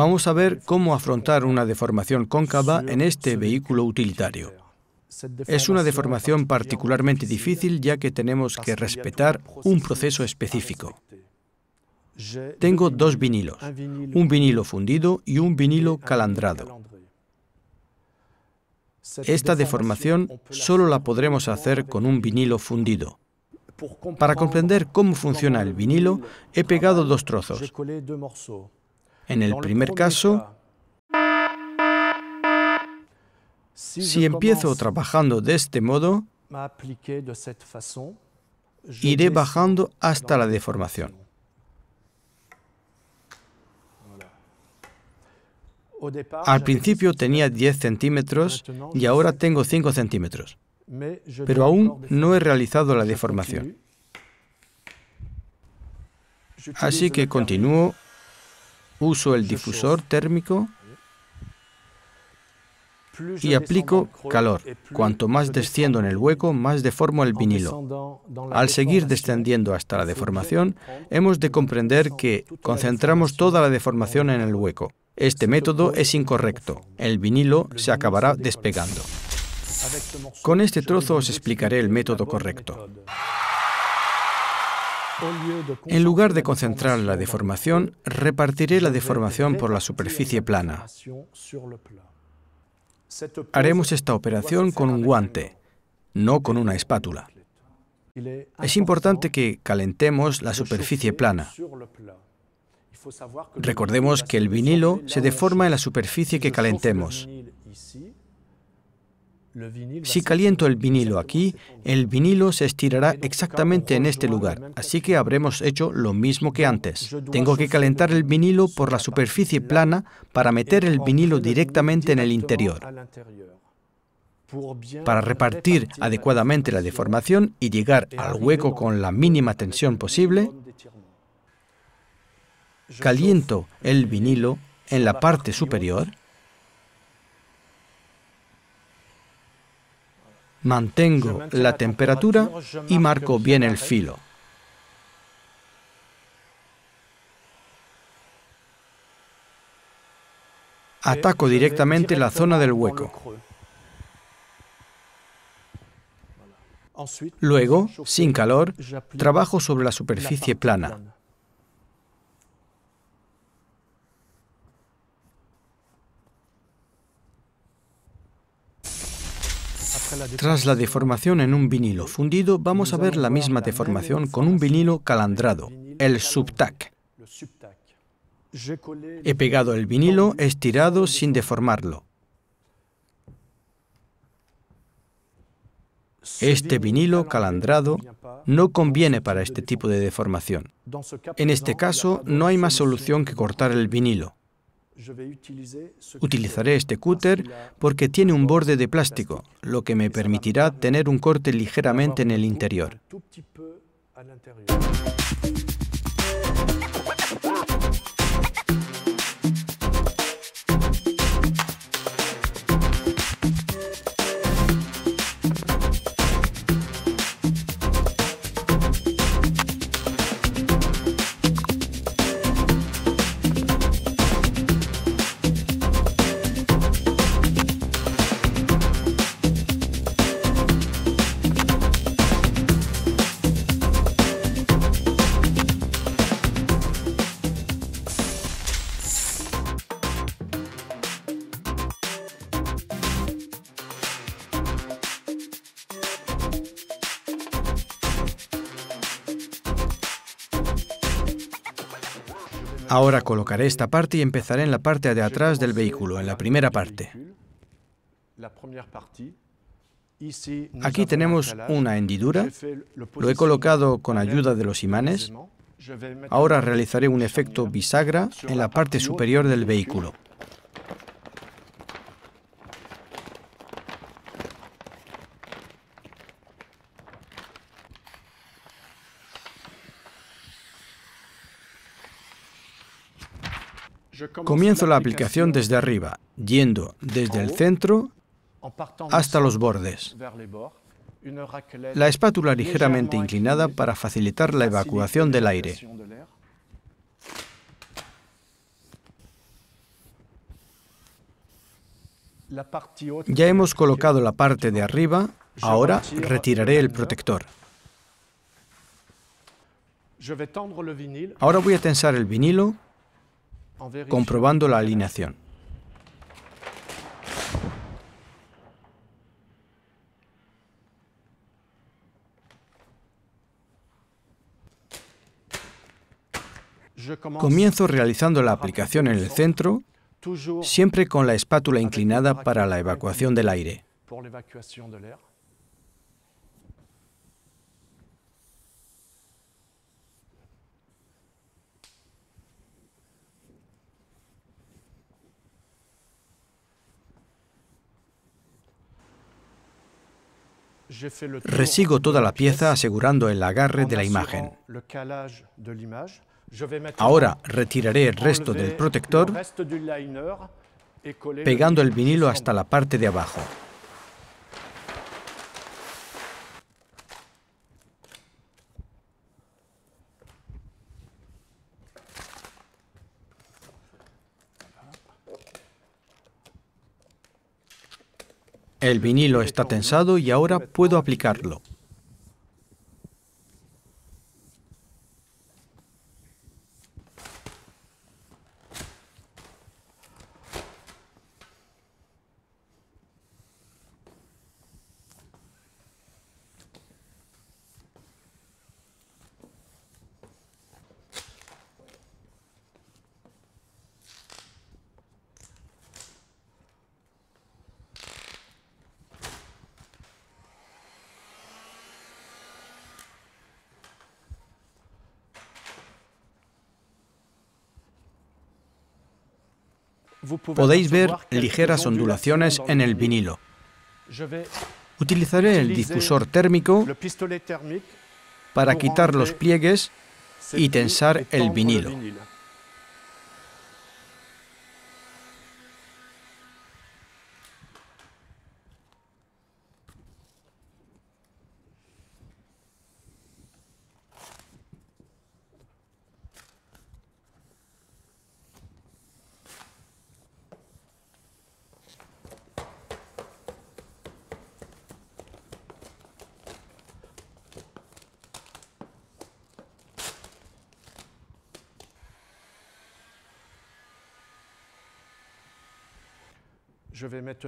Vamos a ver cómo afrontar una deformación cóncava en este vehículo utilitario. Es una deformación particularmente difícil ya que tenemos que respetar un proceso específico. Tengo dos vinilos, un vinilo fundido y un vinilo calandrado. Esta deformación solo la podremos hacer con un vinilo fundido. Para comprender cómo funciona el vinilo, he pegado dos trozos. En el primer caso, si empiezo trabajando de este modo, iré bajando hasta la deformación. Al principio tenía 10 centímetros y ahora tengo 5 centímetros, pero aún no he realizado la deformación. Así que continúo uso el difusor térmico y aplico calor. Cuanto más desciendo en el hueco, más deformo el vinilo. Al seguir descendiendo hasta la deformación, hemos de comprender que concentramos toda la deformación en el hueco. Este método es incorrecto. El vinilo se acabará despegando. Con este trozo os explicaré el método correcto. En lugar de concentrar la deformación, repartiré la deformación por la superficie plana. Haremos esta operación con un guante, no con una espátula. Es importante que calentemos la superficie plana. Recordemos que el vinilo se deforma en la superficie que calentemos. Si caliento el vinilo aquí, el vinilo se estirará exactamente en este lugar, así que habremos hecho lo mismo que antes. Tengo que calentar el vinilo por la superficie plana para meter el vinilo directamente en el interior para repartir adecuadamente la deformación y llegar al hueco con la mínima tensión posible, caliento el vinilo en la parte superior Mantengo la temperatura y marco bien el filo. Ataco directamente la zona del hueco. Luego, sin calor, trabajo sobre la superficie plana. Tras la deformación en un vinilo fundido, vamos a ver la misma deformación con un vinilo calandrado, el subtac. He pegado el vinilo estirado sin deformarlo. Este vinilo calandrado no conviene para este tipo de deformación. En este caso, no hay más solución que cortar el vinilo. Utilizaré este cúter porque tiene un borde de plástico, lo que me permitirá tener un corte ligeramente en el interior. Ahora colocaré esta parte y empezaré en la parte de atrás del vehículo, en la primera parte. Aquí tenemos una hendidura, lo he colocado con ayuda de los imanes. Ahora realizaré un efecto bisagra en la parte superior del vehículo. Comienzo la aplicación desde arriba, yendo desde el centro hasta los bordes. La espátula ligeramente inclinada para facilitar la evacuación del aire. Ya hemos colocado la parte de arriba, ahora retiraré el protector. Ahora voy a tensar el vinilo comprobando la alineación. Comienzo realizando la aplicación en el centro, siempre con la espátula inclinada para la evacuación del aire. Resigo toda la pieza asegurando el agarre de la imagen. Ahora retiraré el resto del protector pegando el vinilo hasta la parte de abajo. El vinilo está tensado y ahora puedo aplicarlo. podéis ver ligeras ondulaciones en el vinilo. Utilizaré el difusor térmico para quitar los pliegues y tensar el vinilo.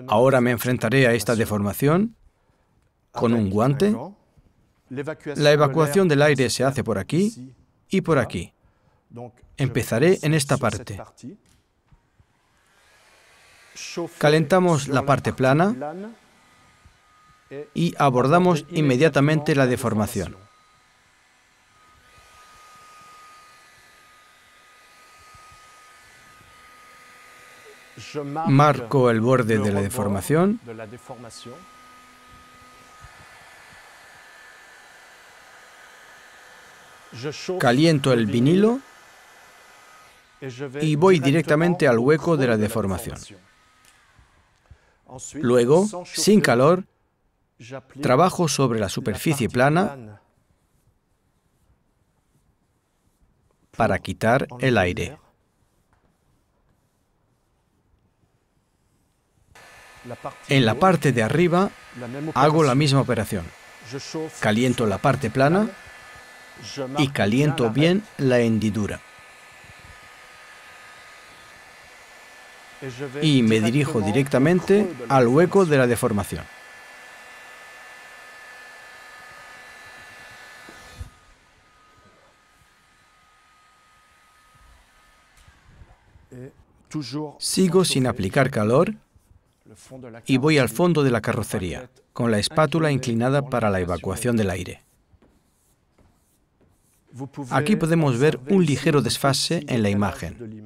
Ahora me enfrentaré a esta deformación con un guante. La evacuación del aire se hace por aquí y por aquí. Empezaré en esta parte. Calentamos la parte plana y abordamos inmediatamente la deformación. Marco el borde de la deformación. Caliento el vinilo y voy directamente al hueco de la deformación. Luego, sin calor, trabajo sobre la superficie plana para quitar el aire. En la parte de arriba hago la misma operación. Caliento la parte plana y caliento bien la hendidura. Y me dirijo directamente al hueco de la deformación. Sigo sin aplicar calor y voy al fondo de la carrocería, con la espátula inclinada para la evacuación del aire. Aquí podemos ver un ligero desfase en la imagen.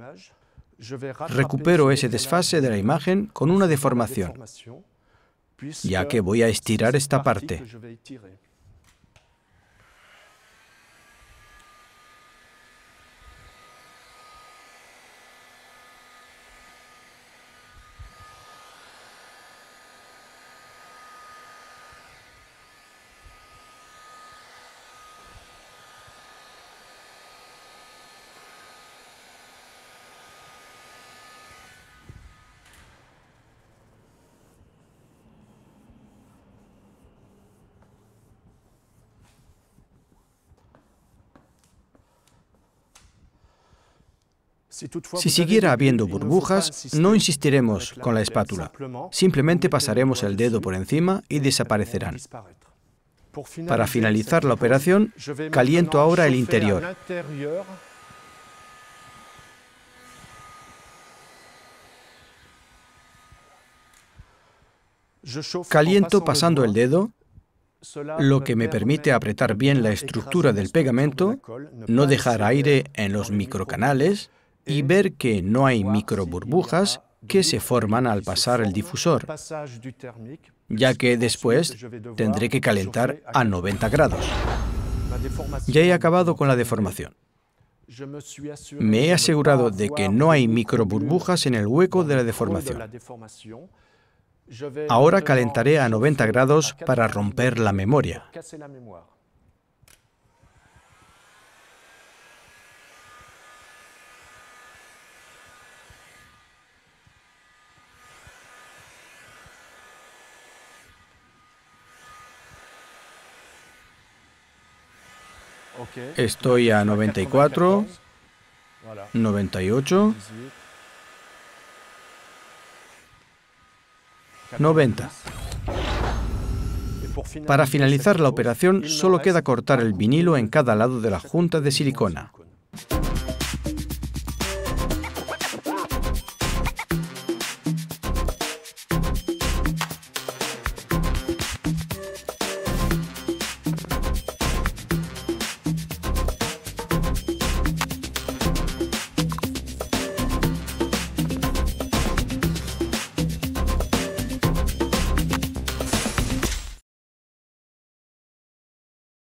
Recupero ese desfase de la imagen con una deformación, ya que voy a estirar esta parte. Si siguiera habiendo burbujas, no insistiremos con la espátula. Simplemente pasaremos el dedo por encima y desaparecerán. Para finalizar la operación, caliento ahora el interior. Caliento pasando el dedo, lo que me permite apretar bien la estructura del pegamento, no dejar aire en los microcanales y ver que no hay microburbujas que se forman al pasar el difusor, ya que después tendré que calentar a 90 grados. Ya he acabado con la deformación. Me he asegurado de que no hay microburbujas en el hueco de la deformación. Ahora calentaré a 90 grados para romper la memoria. Estoy a 94, 98, 90. Para finalizar la operación solo queda cortar el vinilo en cada lado de la junta de silicona.